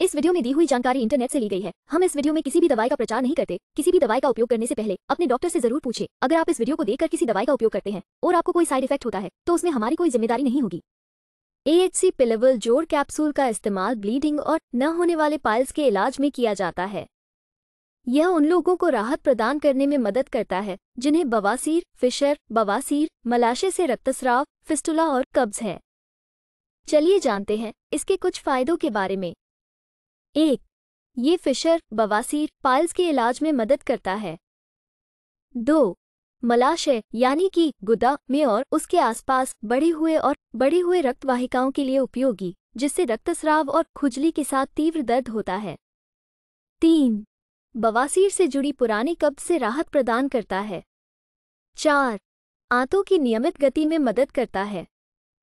इस वीडियो में दी हुई जानकारी इंटरनेट से ली गई है हम इस वीडियो में किसी भी दवाई का प्रचार नहीं करते किसी भी दवाई का उपयोग करने से पहले अपने डॉक्टर से जरूर पूछे अगर आप इस वीडियो को देखकर किसी दवाई का उपयोग करते हैं और आपको कोई साइड इफेक्ट होता है तो उसमें हमारी कोई जिम्मेदारी नहीं होगी सी पिलेवल जोड़ कैप्सूल का इस्तेमाल ब्लीडिंग और न होने वाले पाइल्स के इलाज में किया जाता है यह उन लोगों को राहत प्रदान करने में मदद करता है जिन्हें बवासीर फिशर बवासीर मलाशय से रक्तस्राव फिस्टुला और कब्ज है चलिए जानते हैं इसके कुछ फायदों के बारे में एक ये फिशर बवासीर पाइल्स के इलाज में मदद करता है दो मलाशय यानी कि गुदा में और उसके आसपास बढ़े हुए और बढ़े हुए रक्तवाहिकाओं के लिए उपयोगी जिससे रक्तस्राव और खुजली के साथ तीव्र दर्द होता है तीन बवासीर से जुड़ी पुरानी कब्ज से राहत प्रदान करता है चार आंतों की नियमित गति में मदद करता है